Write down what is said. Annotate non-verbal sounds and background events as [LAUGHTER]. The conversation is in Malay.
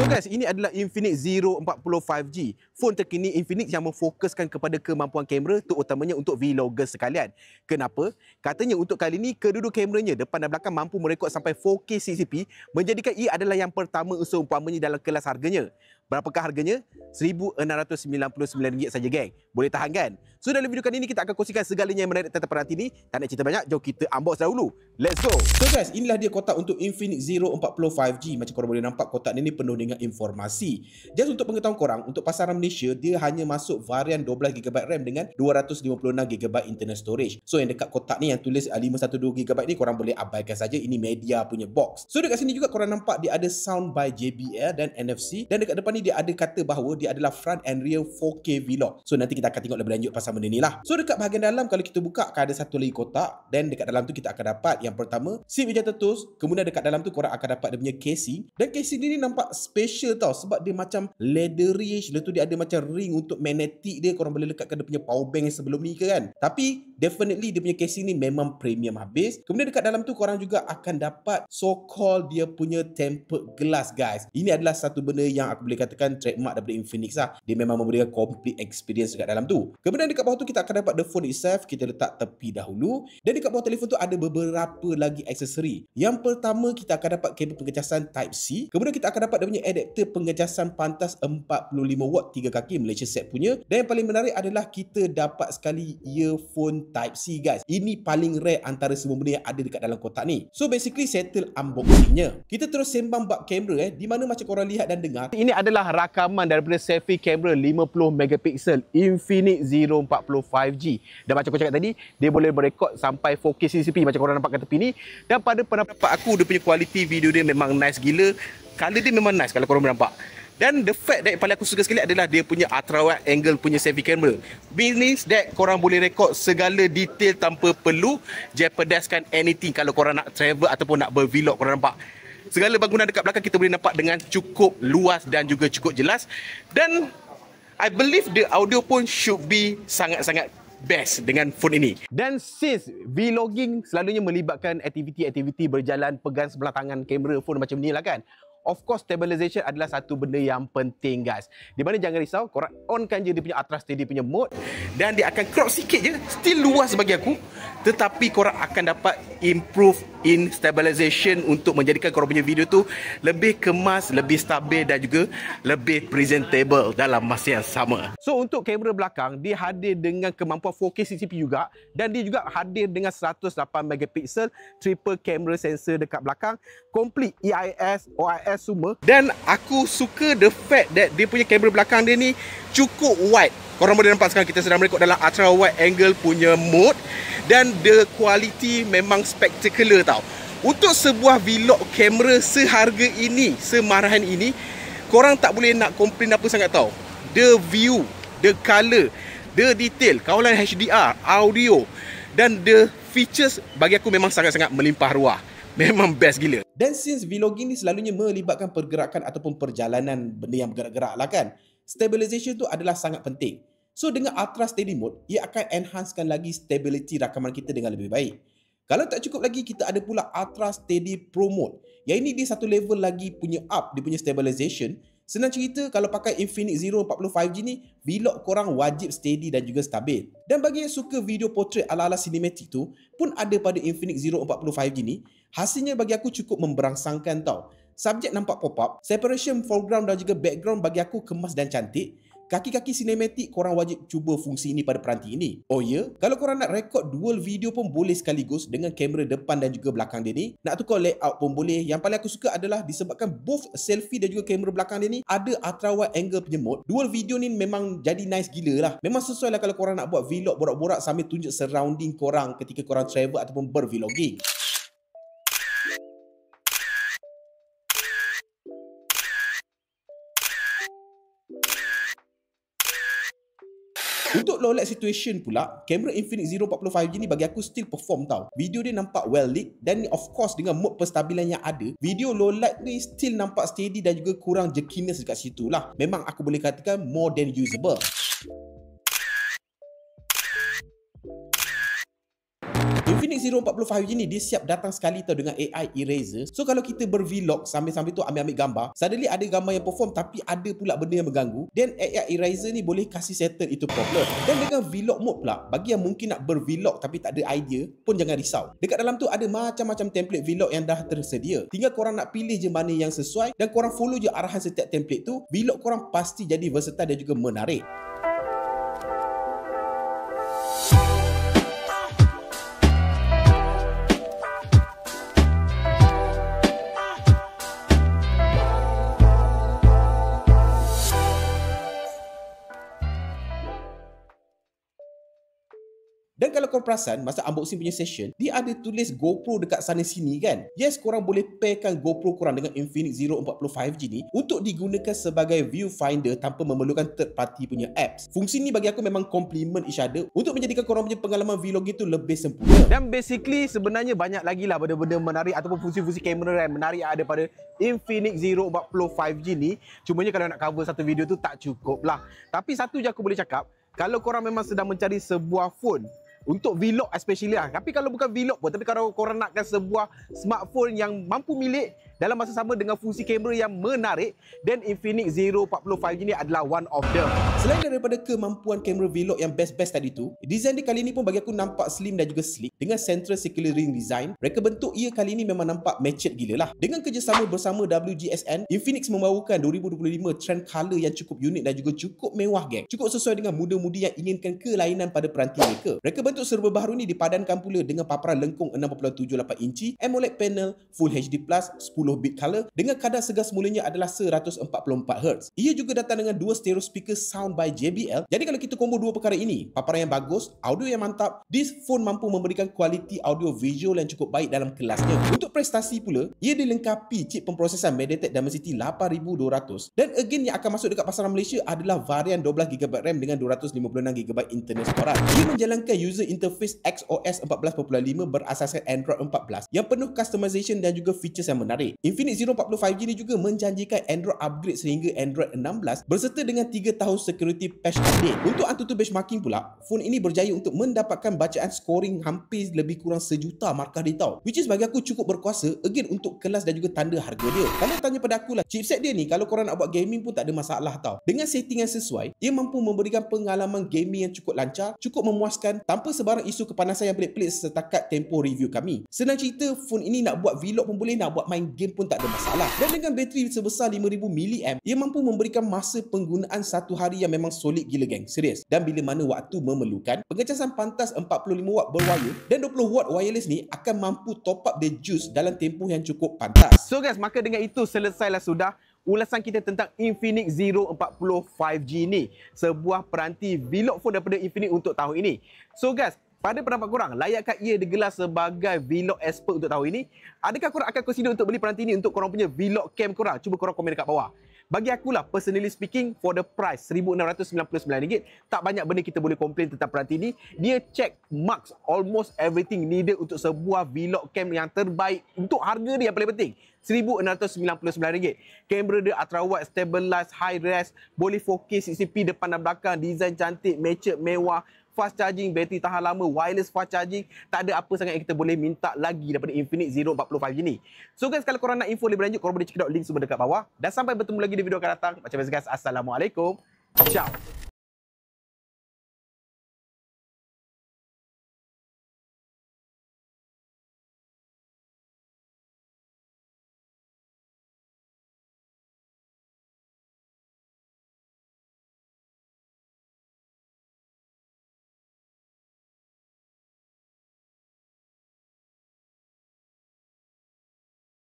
So guys, ini adalah Infinix Zero 40 5G. Phone terkini Infinix yang memfokuskan kepada kemampuan kamera terutamanya untuk vlogger sekalian. Kenapa? Katanya untuk kali ini, kedudukan kameranya depan dan belakang mampu merekod sampai 4K CCP menjadikan ia adalah yang pertama usaha seumpamanya dalam kelas harganya. Berapakah harganya? RM1,699 saja geng. Boleh tahan kan? So dalam video kali ini kita akan kongsikan segalanya yang menarik tentang perhati ini. Tak nak cerita banyak, jom kita unbox dahulu. Let's go! So guys, inilah dia kotak untuk Infinix Zero 45G. Macam korang boleh nampak kotak ini penuh dengan informasi. Just untuk pengetahuan korang, untuk pasaran Malaysia, dia hanya masuk varian 12GB RAM dengan 256GB internal storage. So yang dekat kotak ni yang tulis 512GB ah, ni korang boleh abaikan saja. Ini media punya box. So dekat sini juga korang nampak dia ada sound by JBL dan NFC. Dan dekat depan ni ni dia ada kata bahawa dia adalah front and rear 4K vlog. So nanti kita akan tengok lebih lanjut pasal benda ni lah. So dekat bahagian dalam kalau kita buka akan ada satu lagi kotak dan dekat dalam tu kita akan dapat yang pertama SIM ejector tools kemudian dekat dalam tu korang akan dapat dia punya casing dan casing ni nampak special tau sebab dia macam leatherish lepas tu dia ada macam ring untuk magnetik dia korang boleh lekatkan dia punya power bank sebelum ni ke kan tapi definitely dia punya casing ni memang premium habis kemudian dekat dalam tu korang juga akan dapat so-called dia punya tempered glass guys ini adalah satu benda yang aku boleh kata katakan trademark daripada Infinix lah. Dia memang memberikan complete experience dekat dalam tu. Kemudian dekat bawah tu kita akan dapat the phone itself. Kita letak tepi dahulu. Dan dekat bawah telefon tu ada beberapa lagi aksesori. Yang pertama kita akan dapat kabel pengecasan Type-C. Kemudian kita akan dapat dia punya adapter pengecasan pantas 45W 3 kaki Malaysia set punya. Dan yang paling menarik adalah kita dapat sekali earphone Type-C guys. Ini paling rare antara semua benda yang ada dekat dalam kotak ni. So basically settle unboxingnya. Kita terus sembang bab kamera eh. Di mana macam korang lihat dan dengar. Ini adalah adalah rakaman daripada selfie kamera 50 megapiksel, Infinix Zero 40 5G. Dan macam aku cakap tadi, dia boleh merekod sampai 4K CCP macam korang nampak kat tepi ni. Dan pada pendapat aku, dia punya kualiti video dia memang nice gila. Color dia memang nice kalau korang nampak. Dan the fact that paling aku suka sekali adalah dia punya ultrawide angle punya selfie camera. Means that korang boleh rekod segala detail tanpa perlu jeopardize anything kalau korang nak travel ataupun nak bervlog korang nampak segala bangunan dekat belakang kita boleh nampak dengan cukup luas dan juga cukup jelas dan I believe the audio pun should be sangat-sangat best dengan phone ini. Dan since vlogging selalunya melibatkan aktiviti-aktiviti berjalan pegang sebelah tangan kamera phone macam ni lah kan. Of course stabilization adalah satu benda yang penting guys. Di mana jangan risau, korang onkan je dia punya ultra steady punya mode dan dia akan crop sikit je. Still luas bagi aku tetapi korang akan dapat improve in stabilization untuk menjadikan korang punya video tu lebih kemas, lebih stabil dan juga lebih presentable dalam masa yang sama. So untuk kamera belakang dia hadir dengan kemampuan 4K CCP juga dan dia juga hadir dengan 108 megapiksel triple camera sensor dekat belakang, complete EIS, OIS semua. Dan aku suka the fact that dia punya kamera belakang dia ni cukup wide Korang boleh nampak sekarang kita sedang merekod dalam ultra wide angle punya mode dan the quality memang spectacular tau. Untuk sebuah vlog kamera seharga ini, semarahan ini, korang tak boleh nak komplain apa sangat tau. The view, the colour, the detail, kawalan HDR, audio dan the features bagi aku memang sangat-sangat melimpah ruah. [LAUGHS] Memang best gila. Dan since vlogging ni selalunya melibatkan pergerakan ataupun perjalanan benda yang bergerak-gerak lah kan. stabilisation tu adalah sangat penting. So dengan Ultra Steady Mode, ia akan enhancekan lagi stability rakaman kita dengan lebih baik. Kalau tak cukup lagi, kita ada pula Ultra Steady Pro Mode. Yang ini dia satu level lagi punya up, dia punya stabilization. Senang cerita, kalau pakai Infinix Zero 45G ni, vlog korang wajib steady dan juga stabil. Dan bagi yang suka video portrait ala-ala cinematic tu, pun ada pada Infinix Zero 45G ni, hasilnya bagi aku cukup memberangsangkan tau. Subjek nampak pop-up, separation foreground dan juga background bagi aku kemas dan cantik, kaki-kaki sinematik korang wajib cuba fungsi ini pada peranti ini. Oh ya, yeah? kalau korang nak rekod dual video pun boleh sekaligus dengan kamera depan dan juga belakang dia ni. Nak tukar layout pun boleh. Yang paling aku suka adalah disebabkan both selfie dan juga kamera belakang dia ni ada ultrawide angle punya mode. Dual video ni memang jadi nice gila lah. Memang sesuai lah kalau korang nak buat vlog borak-borak sambil tunjuk surrounding korang ketika korang travel ataupun bervlogging. Untuk low light situation pula, kamera Infinix Zero 45 g ni bagi aku still perform tau. Video dia nampak well lit dan of course dengan mode penstabilan yang ada, video low light ni still nampak steady dan juga kurang jerkiness dekat situ lah. Memang aku boleh katakan more than usable. Infinix Zero 45 ini dia siap datang sekali tau dengan AI eraser. So kalau kita bervlog sambil-sambil tu ambil-ambil gambar, suddenly ada gambar yang perform tapi ada pula benda yang mengganggu, then AI eraser ni boleh kasih settle itu problem. Dan dengan vlog mode pula, bagi yang mungkin nak bervlog tapi tak ada idea, pun jangan risau. Dekat dalam tu ada macam-macam template vlog yang dah tersedia. Tinggal korang nak pilih je mana yang sesuai dan korang follow je arahan setiap template tu, vlog korang pasti jadi versatile dan juga menarik. perasan masa unboxing punya session, dia ada tulis GoPro dekat sana sini kan? Yes, korang boleh pairkan GoPro korang dengan Infinix Zero 45G ni untuk digunakan sebagai viewfinder tanpa memerlukan third party punya apps. Fungsi ni bagi aku memang compliment each other untuk menjadikan korang punya pengalaman vlog itu lebih sempurna. Dan basically sebenarnya banyak lagi lah benda-benda menarik ataupun fungsi-fungsi kamera yang menarik ada pada Infinix Zero 45G ni. Cumanya kalau nak cover satu video tu tak cukup lah. Tapi satu je aku boleh cakap, kalau korang memang sedang mencari sebuah phone untuk vlog especially lah. Tapi kalau bukan vlog pun, tapi kalau korang nakkan sebuah smartphone yang mampu milik, dalam masa sama dengan fungsi kamera yang menarik dan Infinix Zero 45 ini adalah one of them. Selain daripada kemampuan kamera vlog yang best-best tadi tu, desain dia kali ini pun bagi aku nampak slim dan juga sleek dengan central circular ring design. Reka bentuk ia kali ini memang nampak matched gila lah. Dengan kerjasama bersama WGSN, Infinix membawakan 2025 trend color yang cukup unik dan juga cukup mewah geng. Cukup sesuai dengan muda-mudi yang inginkan kelainan pada peranti mereka. Reka bentuk serba baru ini dipadankan pula dengan paparan lengkung 6.78 inci, AMOLED panel, Full HD+, 10 10 bit color dengan kadar segar semulanya adalah 144Hz. Ia juga datang dengan dua stereo speaker sound by JBL. Jadi kalau kita combo dua perkara ini, paparan yang bagus, audio yang mantap, this phone mampu memberikan kualiti audio visual yang cukup baik dalam kelasnya. Untuk prestasi pula, ia dilengkapi chip pemprosesan MediaTek Dimensity 8200 dan again yang akan masuk dekat pasaran Malaysia adalah varian 12GB RAM dengan 256GB internal storage. Ia menjalankan user interface XOS 14.5 berasaskan Android 14 yang penuh customization dan juga features yang menarik. Infinix Zero 40 5 g ni juga menjanjikan Android upgrade sehingga Android 16 berserta dengan 3 tahun security patch update. Untuk AnTuTu benchmarking pula, phone ini berjaya untuk mendapatkan bacaan scoring hampir lebih kurang sejuta markah dia tau. Which is bagi aku cukup berkuasa again untuk kelas dan juga tanda harga dia. Kalau tanya pada aku lah, chipset dia ni kalau korang nak buat gaming pun tak ada masalah tau. Dengan setting yang sesuai, ia mampu memberikan pengalaman gaming yang cukup lancar, cukup memuaskan tanpa sebarang isu kepanasan yang pelik-pelik setakat tempoh review kami. Senang cerita, phone ini nak buat vlog pun boleh, nak buat main game mungkin pun tak ada masalah. Dan dengan bateri sebesar 5000 mAh, ia mampu memberikan masa penggunaan satu hari yang memang solid gila geng. Serius. Dan bila mana waktu memerlukan, pengecasan pantas 45W berwaya dan 20W wireless ni akan mampu top up the juice dalam tempoh yang cukup pantas. So guys, maka dengan itu selesailah sudah ulasan kita tentang Infinix Zero 40 5G ni. Sebuah peranti vlog phone daripada Infinix untuk tahun ini. So guys, pada pendapat korang, layakkah ia digelar sebagai vlog expert untuk tahun ini? Adakah korang akan consider untuk beli peranti ini untuk korang punya vlog cam korang? Cuba korang komen dekat bawah. Bagi aku lah, personally speaking, for the price RM1,699, tak banyak benda kita boleh komplain tentang peranti ini. Dia check max almost everything needed untuk sebuah vlog cam yang terbaik untuk harga dia yang paling penting. RM1,699. Kamera dia ultra-wide, stabilized, high-res, boleh 4K 60p depan dan belakang, design cantik, matured, mewah, fast charging, bateri tahan lama, wireless fast charging. Tak ada apa sangat yang kita boleh minta lagi daripada Infinix Zero 045 ini. So guys, kalau korang nak info lebih lanjut, korang boleh check out link semua dekat bawah. Dan sampai bertemu lagi di video akan datang. Macam biasa guys, Assalamualaikum. Ciao.